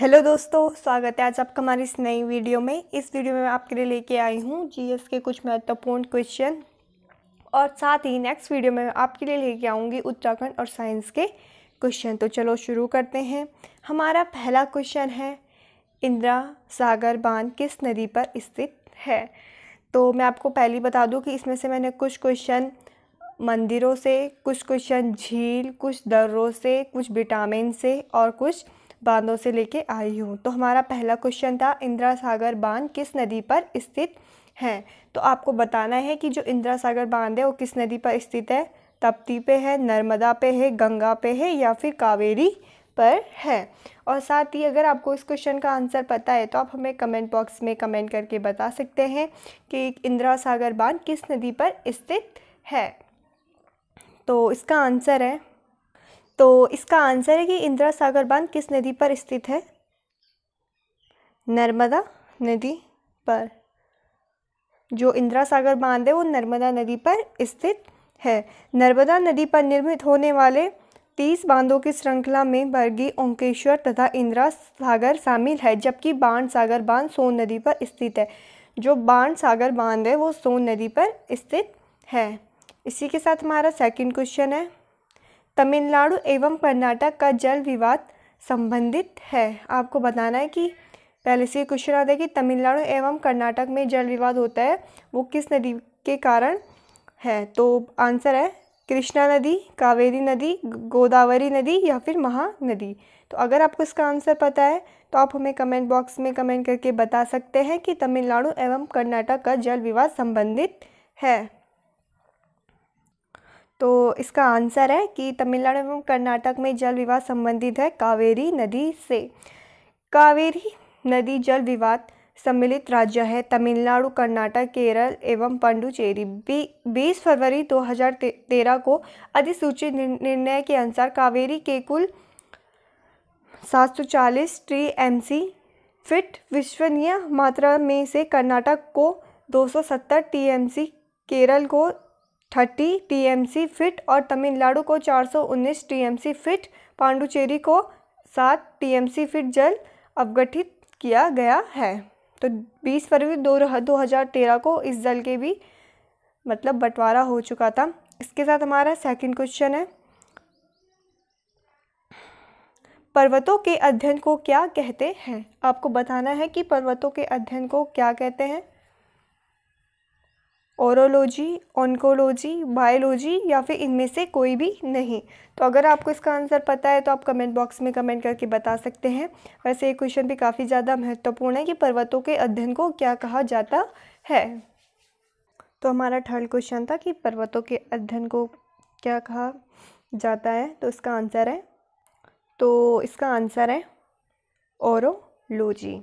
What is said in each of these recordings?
hello दोस्तों स्वागत है आज आपका हमारी इस नई वीडियो में इस वीडियो में मैं आपके लिए लेके आई हूँ जीएस के कुछ महत्वपूर्ण क्वेश्चन और साथ ही नेक्स्ट वीडियो में आपके लिए लेके आऊँगी उत्तराखंड और साइंस के क्वेश्चन तो चलो शुरू करते हैं हमारा पहला क्वेश्चन है इंदिरा सागर बांध किस नदी पर स्थित है तो मैं आपको पहली बता दूँ कि इसमें से मैंने कुछ क्वेश्चन मंदिरों से कुछ क्वेश्चन झील कुछ दर्रों से कुछ विटामिन से और कुछ बांधों से लेके आई हूँ तो हमारा पहला क्वेश्चन था इंदिरा सागर बांध किस नदी पर स्थित है तो आपको बताना है कि जो इंदिरा सागर बांध है वो किस नदी पर स्थित है तप्ती पे है नर्मदा पे है गंगा पे है या फिर कावेरी पर है और साथ ही अगर आपको इस क्वेश्चन का आंसर पता है तो आप हमें कमेंट बॉक्स में कमेंट करके बता सकते हैं कि इंदिरा सागर बांध किस नदी पर स्थित है तो इसका आंसर है तो इसका आंसर है कि इंदिरा सागर बांध किस नदी पर स्थित है नर्मदा नदी पर जो इंदिरा सागर बांध है वो नर्मदा नदी पर स्थित है नर्मदा नदी पर निर्मित होने वाले तीस बांधों की श्रृंखला में बर्गी ओंकेश्वर तथा इंदिरा सागर शामिल है जबकि बाण सागर बांध सोन नदी पर स्थित है जो बाण सागर बांध है वो सोन नदी पर स्थित है इसी के साथ हमारा सेकंड क्वेश्चन है तमिलनाडु एवं कर्नाटक का जल विवाद संबंधित है आपको बताना है कि पहले से क्वेश्चन आता है कि तमिलनाडु एवं कर्नाटक में जल विवाद होता है वो किस नदी के कारण है तो आंसर है कृष्णा नदी कावेरी नदी गोदावरी नदी या फिर महानदी तो अगर आपको इसका आंसर पता है तो आप हमें कमेंट बॉक्स में कमेंट करके बता सकते हैं कि तमिलनाडु एवं कर्नाटक का जल विवाद संबंधित है तो इसका आंसर है कि तमिलनाडु एवं कर्नाटक में जल विवाद संबंधित है कावेरी नदी से कावेरी नदी जल विवाद सम्मिलित राज्य है तमिलनाडु कर्नाटक केरल एवं पंडुचेरी बीस फरवरी 2013 को अधिसूचित निर्णय के अनुसार कावेरी के कुल 740 ट्री सी फिट विश्वनीय मात्रा में से कर्नाटक को 270 टीएमसी केरल को थर्टी टीएमसी फिट और तमिलनाडु को चार सौ एम सी फिट पांडुचेरी को सात टीएमसी फिट जल अवगठित किया गया है तो बीस फरवरी दो दो हज़ार तेरह को इस जल के भी मतलब बंटवारा हो चुका था इसके साथ हमारा सेकंड क्वेश्चन है पर्वतों के अध्ययन को क्या कहते हैं आपको बताना है कि पर्वतों के अध्ययन को क्या कहते हैं औरोलॉजी ऑनकोलॉजी बायोलॉजी या फिर इनमें से कोई भी नहीं तो अगर आपको इसका आंसर पता है तो आप कमेंट बॉक्स में कमेंट करके बता सकते हैं वैसे ये क्वेश्चन भी काफ़ी ज़्यादा महत्वपूर्ण है कि पर्वतों के अध्ययन को क्या कहा जाता है तो हमारा थर्ड क्वेश्चन था कि पर्वतों के अध्ययन को क्या कहा जाता है तो इसका आंसर है तो इसका आंसर है औरोलॉजी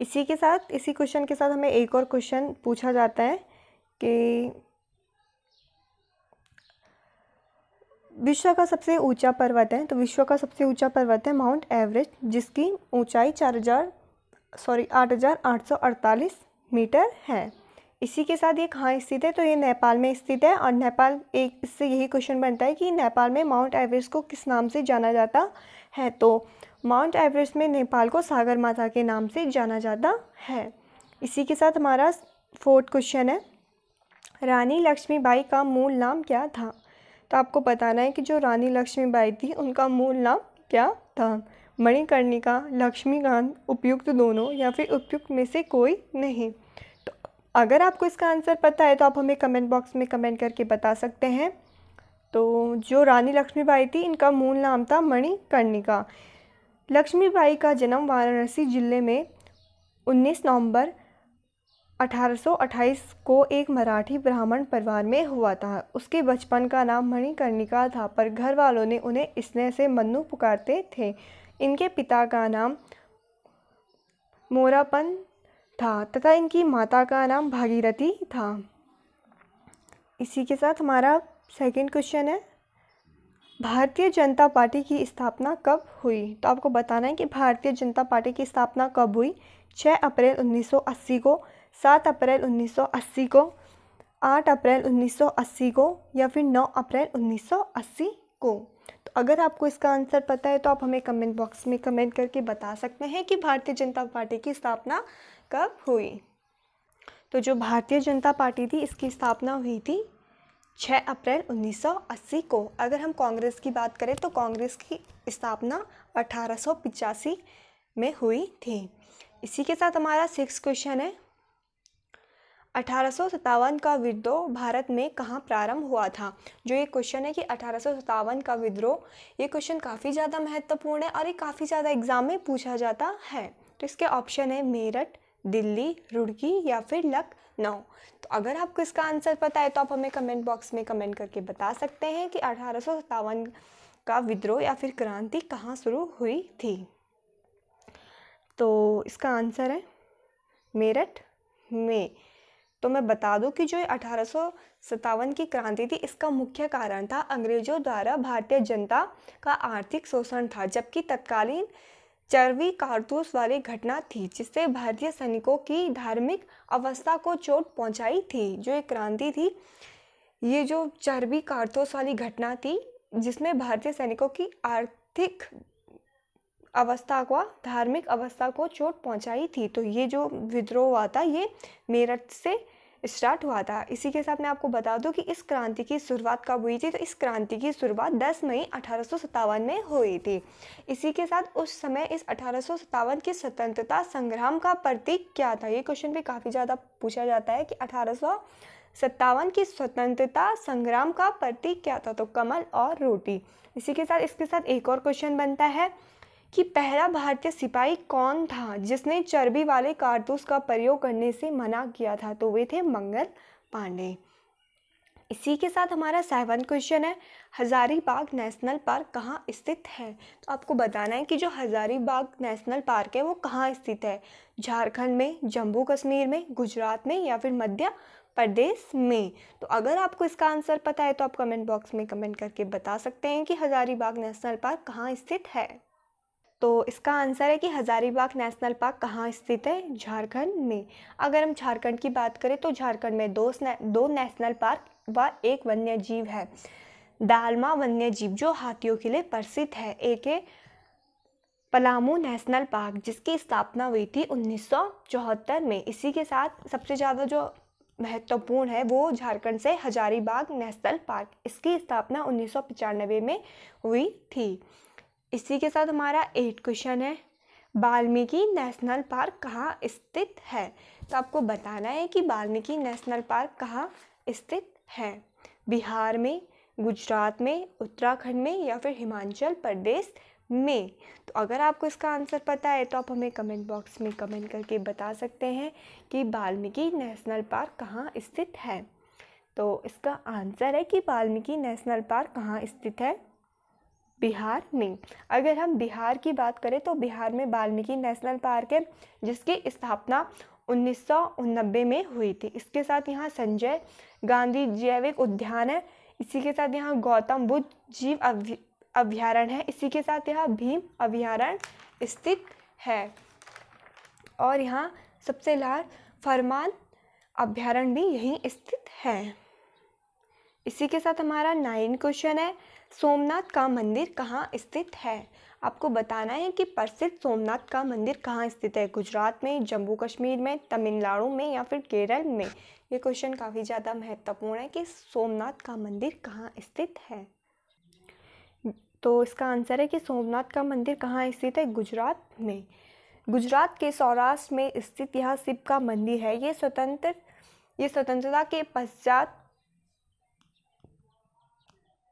इसी के साथ इसी क्वेश्चन के साथ हमें एक और क्वेश्चन पूछा जाता है कि विश्व का सबसे ऊंचा पर्वत है तो विश्व का सबसे ऊंचा पर्वत है माउंट एवरेस्ट जिसकी ऊंचाई चार हज़ार सॉरी आठ हज़ार आठ सौ अड़तालीस मीटर है इसी के साथ ये कहाँ स्थित है तो ये नेपाल में स्थित है और नेपाल एक इससे यही क्वेश्चन बनता है कि नेपाल में माउंट एवरेस्ट को किस नाम से जाना जाता है तो माउंट एवरेस्ट में नेपाल को सागर माता के नाम से जाना जाता है इसी के साथ हमारा फोर्थ क्वेश्चन है रानी लक्ष्मीबाई का मूल नाम क्या था तो आपको बताना है कि जो रानी लक्ष्मीबाई थी उनका मूल नाम क्या था मणिकर्णिका लक्ष्मीकांत उपयुक्त दोनों या फिर उपयुक्त में से कोई नहीं तो अगर आपको इसका आंसर पता है तो आप हमें कमेंट बॉक्स में कमेंट करके बता सकते हैं तो जो रानी लक्ष्मीबाई थी इनका मूल नाम था मणिकर्णिका लक्ष्मीबाई का जन्म वाराणसी जिले में 19 नवंबर 1828 को एक मराठी ब्राह्मण परिवार में हुआ था उसके बचपन का नाम मणिकर्णिका था पर घर वालों ने उन्हें स्नेह से मन्नू पुकारते थे इनके पिता का नाम मोरापन था तथा इनकी माता का नाम भागीरथी था इसी के साथ हमारा सेकंड क्वेश्चन है भारतीय जनता पार्टी की स्थापना कब हुई तो आपको बताना है कि भारतीय जनता पार्टी की स्थापना कब हुई 6 अप्रैल 1980 को सात अप्रैल 1980 को आठ अप्रैल 1980 को या फिर नौ अप्रैल 1980 को तो अगर आपको इसका आंसर पता है तो आप हमें कमेंट बॉक्स में कमेंट करके बता सकते हैं कि भारतीय जनता पार्टी की स्थापना कब हुई तो जो भारतीय जनता पार्टी थी इसकी स्थापना हुई थी 6 अप्रैल 1980 को अगर हम कांग्रेस की बात करें तो कांग्रेस की स्थापना अठारह में हुई थी इसी के साथ हमारा सिक्स क्वेश्चन है अठारह का विद्रोह भारत में कहाँ प्रारंभ हुआ था जो ये क्वेश्चन है कि अठारह का विद्रोह ये क्वेश्चन काफ़ी ज़्यादा महत्वपूर्ण है और ये काफ़ी ज़्यादा एग्जाम में पूछा जाता है तो इसके ऑप्शन है मेरठ दिल्ली रुड़की या फिर लखनऊ तो अगर आपको इसका आंसर पता है तो आप हमें कमेंट बॉक्स में कमेंट करके बता सकते हैं कि अठारह का विद्रोह या फिर क्रांति कहाँ शुरू हुई थी तो इसका आंसर है मेरठ में तो मैं बता दूं कि जो अठारह की क्रांति थी इसका मुख्य कारण था अंग्रेजों द्वारा भारतीय जनता का आर्थिक शोषण था जबकि तत्कालीन चर्वी कारतूस वाली घटना थी जिससे भारतीय सैनिकों की धार्मिक अवस्था को चोट पहुंचाई थी जो एक क्रांति थी ये जो चर्बी कारतूस वाली घटना थी जिसमें भारतीय सैनिकों की आर्थिक अवस्था को धार्मिक अवस्था को चोट पहुंचाई थी तो ये जो विद्रोह हुआ था ये मेरठ से स्टार्ट हुआ था इसी के साथ मैं आपको बता दूं कि इस क्रांति की शुरुआत कब हुई थी तो इस क्रांति की शुरुआत 10 मई अठारह में हुई थी इसी के साथ उस समय इस अठारह की स्वतंत्रता संग्राम का प्रतीक क्या था ये क्वेश्चन भी काफ़ी ज़्यादा पूछा जाता है कि अठारह सत्तावन की स्वतंत्रता संग्राम का प्रतीक क्या था तो कमल और रोटी इसी के साथ इसके साथ एक और क्वेश्चन बनता है कि पहला भारतीय सिपाही कौन था जिसने चर्बी वाले कारतूस का प्रयोग करने से मना किया था तो वे थे मंगल पांडे इसी के साथ हमारा सेवन क्वेश्चन है हज़ारीबाग नेशनल पार्क कहाँ स्थित है तो आपको बताना है कि जो हज़ारीबाग नेशनल पार्क है वो कहाँ स्थित है झारखंड में जम्मू कश्मीर में गुजरात में या फिर मध्य प्रदेश में तो अगर आपको इसका आंसर पता है तो आप कमेंट बॉक्स में कमेंट करके बता सकते हैं कि हज़ारीबाग नेशनल पार्क कहाँ स्थित है तो इसका आंसर है कि हज़ारीबाग नेशनल पार्क कहाँ स्थित है झारखंड में अगर हम झारखंड की बात करें तो झारखंड में दो दो नेशनल पार्क व एक वन्य जीव है दालमा वन्य जीव जो हाथियों के लिए प्रसिद्ध है एक है पलामू नेशनल पार्क जिसकी स्थापना हुई थी उन्नीस में इसी के साथ सबसे ज़्यादा जो महत्वपूर्ण है वो झारखंड से हजारीबाग नेशनल पार्क इसकी स्थापना उन्नीस में हुई थी इसी के साथ हमारा एट क्वेश्चन है वाल्मीकि नेशनल पार्क कहाँ स्थित है तो आपको बताना है कि वाल्मीकि नेशनल पार्क कहाँ स्थित है बिहार में गुजरात में उत्तराखंड में या फिर हिमाचल प्रदेश में तो अगर आपको इसका आंसर पता है तो आप हमें कमेंट बॉक्स में कमेंट करके बता सकते हैं कि वाल्मीकि नेशनल पार्क कहाँ स्थित है तो इसका आंसर है कि वाल्मीकि नेशनल पार्क कहाँ स्थित है बिहार में अगर हम बिहार की बात करें तो बिहार में वाल्मीकि नेशनल पार्क है जिसकी स्थापना उन्नीस में हुई थी इसके साथ यहाँ संजय गांधी जैविक उद्यान है इसी के साथ यहाँ गौतम बुद्ध जीव अभि अभ्यारण्य है इसी के साथ यहाँ भीम अभ्यारण्य स्थित है और यहाँ सबसे लास्ट फरमान अभ्यारण्य भी यहीं स्थित है इसी के साथ हमारा नाइन क्वेश्चन है सोमनाथ का मंदिर कहाँ स्थित है आपको बताना है कि प्रसिद्ध सोमनाथ का मंदिर कहाँ स्थित है गुजरात में जम्मू कश्मीर में तमिलनाडु में या फिर केरल में ये क्वेश्चन काफ़ी ज़्यादा महत्वपूर्ण है कि सोमनाथ का मंदिर कहाँ स्थित है तो इसका आंसर है कि सोमनाथ का मंदिर कहाँ स्थित है गुजरात में गुजरात के सौराष्ट्र में स्थित यह शिव का मंदिर है ये स्वतंत्र ये स्वतंत्रता के पश्चात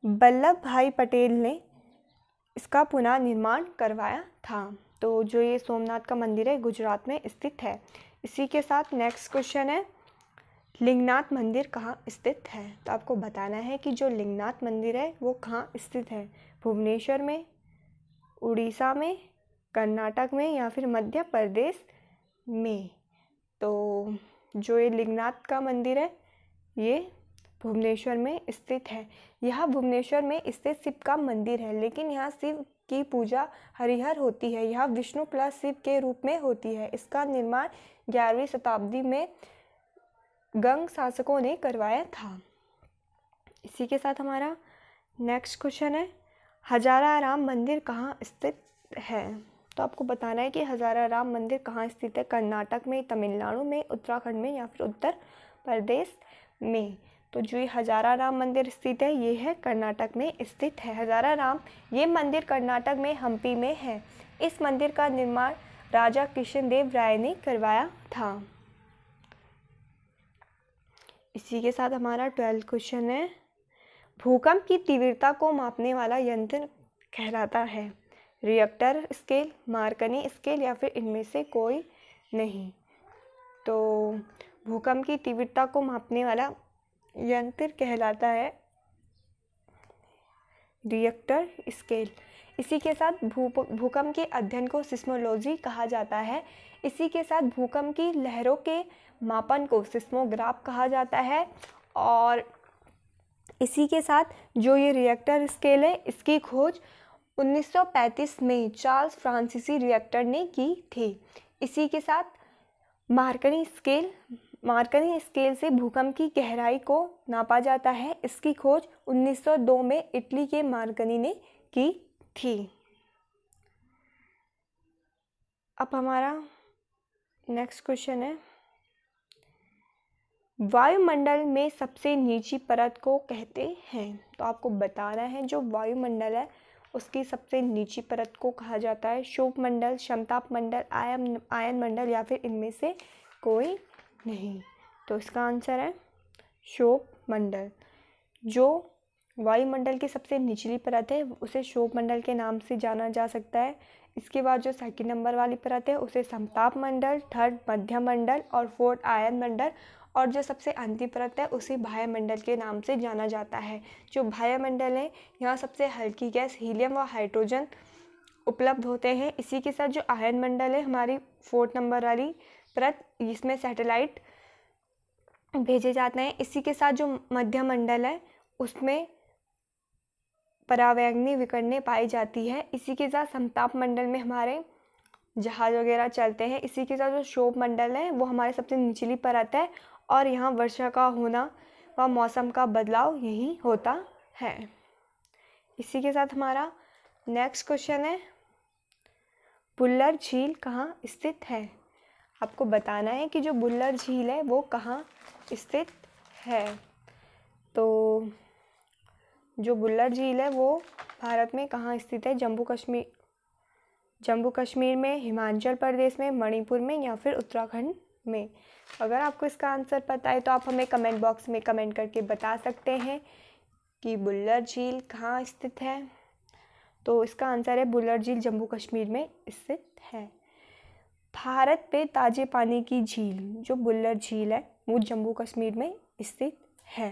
वल्लभ भाई पटेल ने इसका पुनः निर्माण करवाया था तो जो ये सोमनाथ का मंदिर है गुजरात में स्थित है इसी के साथ नेक्स्ट क्वेश्चन है लिंगनाथ मंदिर कहाँ स्थित है तो आपको बताना है कि जो लिंगनाथ मंदिर है वो कहाँ स्थित है भुवनेश्वर में उड़ीसा में कर्नाटक में या फिर मध्य प्रदेश में तो जो ये लिंगनाथ का मंदिर है ये भुवनेश्वर में स्थित है यह भुवनेश्वर में स्थित शिव का मंदिर है लेकिन यहाँ शिव की पूजा हरिहर होती है यह विष्णु प्लस शिव के रूप में होती है इसका निर्माण ग्यारहवीं शताब्दी में गंग शासकों ने करवाया था इसी के साथ हमारा नेक्स्ट क्वेश्चन है हजारा राम मंदिर कहाँ स्थित है तो आपको बताना है कि हजारा राम मंदिर कहाँ स्थित है कर्नाटक में तमिलनाडु में उत्तराखंड में या फिर उत्तर प्रदेश में तो जो ये हजारा राम मंदिर स्थित है ये है कर्नाटक में स्थित है हजारा राम ये मंदिर कर्नाटक में हम्पी में है इस मंदिर का निर्माण राजा कृष्णदेव राय ने करवाया था इसी के साथ हमारा ट्वेल्थ क्वेश्चन है भूकंप की तीव्रता को मापने वाला यंत्र कहलाता है रिएक्टर स्केल मार्कनी स्केल या फिर इनमें से कोई नहीं तो भूकंप की तीव्रता को मापने वाला यंत्र कहलाता है रिएक्टर स्केल इसी के साथ भूप भूकंप के अध्ययन को सिस्मोलॉजी कहा जाता है इसी के साथ भूकंप की लहरों के मापन को सिस्मोग्राफ कहा जाता है और इसी के साथ जो ये रिएक्टर स्केल है इसकी खोज 1935 में चार्ल्स फ्रांसीसी रिएक्टर ने की थी इसी के साथ मार्कनी स्केल मार्कनी स्केल से भूकंप की गहराई को नापा जाता है इसकी खोज 1902 में इटली के मार्कनी ने की थी अब हमारा नेक्स्ट क्वेश्चन है वायुमंडल में सबसे नीची परत को कहते हैं तो आपको बताना है जो वायुमंडल है उसकी सबसे नीची परत को कहा जाता है शोभ मंडल क्षमताप मंडल आयन आयन मंडल या फिर इनमें से कोई नहीं तो इसका आंसर है शोप मंडल जो वायुमंडल की सबसे निचली परत है उसे शोप मंडल के नाम से जाना जा सकता है इसके बाद जो सेकंड नंबर वाली परत है उसे समताप मंडल थर्ड मध्य मंडल और फोर्थ आयन मंडल और जो सबसे अंतिम परत है उसे भायमंडल के नाम से जाना जाता है जो भायमंडल है यहाँ सबसे हल्की गैस हीलियम व हाइड्रोजन उपलब्ध होते हैं इसी के साथ जो आयन मंडल है हमारी फोर्थ नंबर वाली प्रत इसमें सैटेलाइट भेजे जाते हैं इसी के साथ जो मध्यमंडल है उसमें परावैग्नि विकरणें पाई जाती है इसी के साथ समताप मंडल में हमारे जहाज वगैरह चलते हैं इसी के साथ जो शोभ मंडल है वो हमारे सबसे निचली परत है और यहाँ वर्षा का होना व मौसम का बदलाव यही होता है इसी के साथ हमारा नेक्स्ट क्वेश्चन है पुल्लर झील कहाँ स्थित है आपको बताना है कि जो बुल्लर झील है वो कहाँ स्थित है तो जो बुल्लर झील है वो भारत में कहाँ स्थित है जम्मू कश्मीर जम्मू कश्मीर में हिमाचल प्रदेश में मणिपुर में या फिर उत्तराखंड में अगर आपको इसका आंसर पता है तो आप हमें कमेंट बॉक्स में कमेंट करके बता सकते हैं कि बुल्लर झील कहाँ स्थित है तो इसका आंसर है बुल्लर झील जम्मू कश्मीर में स्थित है भारत पे ताजे पानी की झील जो बुल्लर झील है वो जम्मू कश्मीर में स्थित है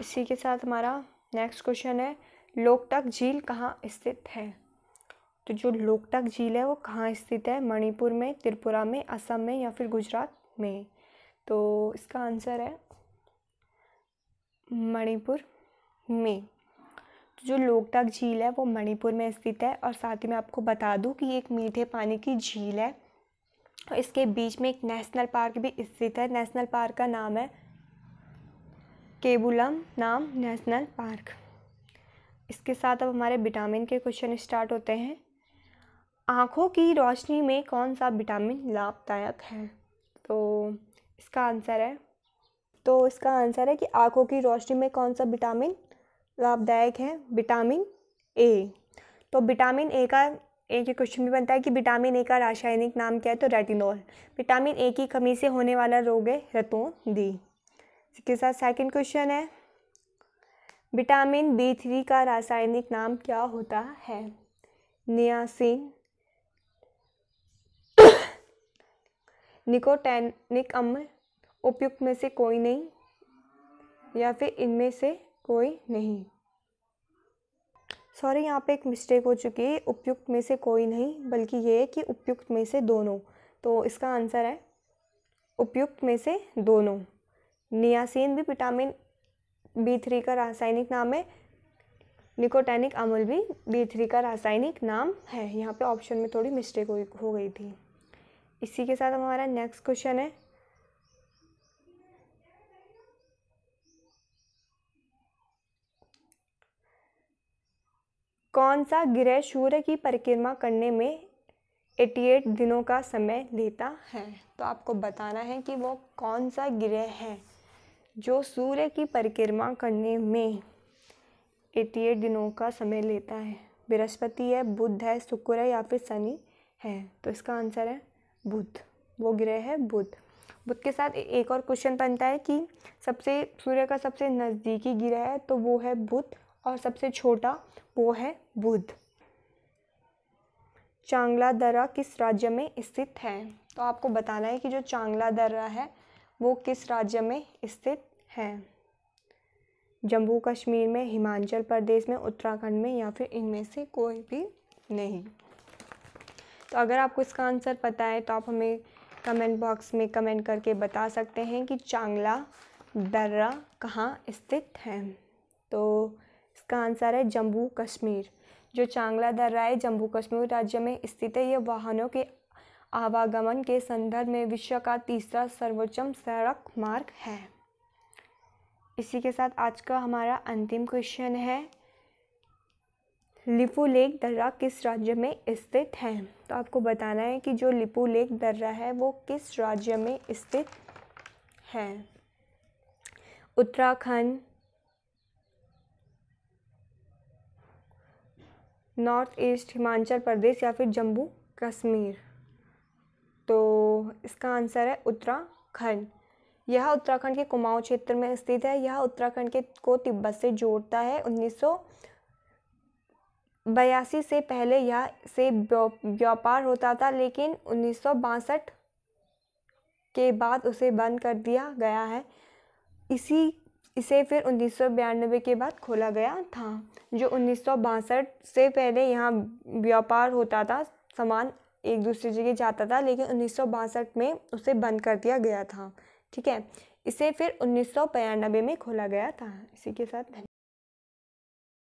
इसी के साथ हमारा नेक्स्ट क्वेश्चन है लोकटक झील कहाँ स्थित है तो जो लोकटक झील है वो कहाँ स्थित है मणिपुर में त्रिपुरा में असम में या फिर गुजरात में तो इसका आंसर है मणिपुर में जो लोकटाक झील है वो मणिपुर में स्थित है और साथ ही मैं आपको बता दूँ कि एक मीठे पानी की झील है और इसके बीच में एक नेशनल पार्क भी स्थित है नेशनल पार्क का नाम है केबुलम नाम नेशनल पार्क इसके साथ अब हमारे विटामिन के क्वेश्चन स्टार्ट होते हैं आँखों की रोशनी में कौन सा विटामिन लाभदायक है तो इसका आंसर है तो इसका आंसर है कि आँखों की रोशनी में कौन सा विटामिन लाभदायक है विटामिन ए तो विटामिन ए का एक क्वेश्चन भी बनता है कि विटामिन ए का रासायनिक नाम क्या है तो रेटिनॉल विटामिन ए की कमी से होने वाला रोग है दी इसके साथ सेकंड क्वेश्चन है विटामिन बी थ्री का रासायनिक नाम क्या होता है नियासिन निकोटेनिक अम्ल उपयुक्त में से कोई नहीं या फिर इनमें से कोई नहीं सॉरी यहाँ पे एक मिस्टेक हो चुकी है उपयुक्त में से कोई नहीं बल्कि ये है कि उपयुक्त में से दोनों तो इसका आंसर है उपयुक्त में से दोनों नियासीन भी विटामिन बी थ्री का रासायनिक नाम है निकोटैनिक अमल भी बी थ्री का रासायनिक नाम है यहाँ पे ऑप्शन में थोड़ी मिस्टेक हो गई थी इसी के साथ हमारा नेक्स्ट क्वेश्चन है कौन सा ग्रह सूर्य की परिक्रमा करने में 88 दिनों का समय लेता है तो आपको बताना है कि वो कौन सा ग्रह है जो सूर्य की परिक्रमा करने में 88 दिनों का समय लेता है बृहस्पति है बुध है शुक्र है या फिर शनि है तो इसका आंसर है बुध वो ग्रह है बुध बुध के साथ एक और क्वेश्चन बनता है कि सबसे सूर्य का सबसे नज़दीकी ग्रह है तो वो है बुध और सबसे छोटा वो है बुध चांगला दर्रा किस राज्य में स्थित है तो आपको बताना है कि जो चांगला दर्रा है वो किस राज्य में स्थित है जम्मू कश्मीर में हिमाचल प्रदेश में उत्तराखंड में या फिर इनमें से कोई भी नहीं तो अगर आपको इसका आंसर पता है तो आप हमें कमेंट बॉक्स में कमेंट करके बता सकते हैं कि चांगला दर्रा कहाँ स्थित है तो इसका आंसर है जम्मू कश्मीर जो चांगला दर्रा है जम्मू कश्मीर राज्य में स्थित है यह वाहनों के आवागमन के संदर्भ में विश्व का तीसरा सर्वोच्चम सड़क मार्ग है इसी के साथ आज का हमारा अंतिम क्वेश्चन है लिपू लेक दर्रा किस राज्य में स्थित है तो आपको बताना है कि जो लिपू लेक दर्रा है वो किस राज्य में स्थित है उत्तराखंड नॉर्थ ईस्ट हिमाचल प्रदेश या फिर जम्मू कश्मीर तो इसका आंसर है उत्तराखंड यह उत्तराखंड के कुमाऊं क्षेत्र में स्थित है यह उत्तराखंड के को तिब्बत से जोड़ता है उन्नीस बयासी से पहले यह से व्यापार होता था लेकिन उन्नीस के बाद उसे बंद कर दिया गया है इसी इसे फिर उन्नीस के बाद खोला गया था जो उन्नीस से पहले यहाँ व्यापार होता था सामान एक दूसरी जगह जाता था लेकिन उन्नीस में उसे बंद कर दिया गया था ठीक है इसे फिर उन्नीस में खोला गया था इसी के साथ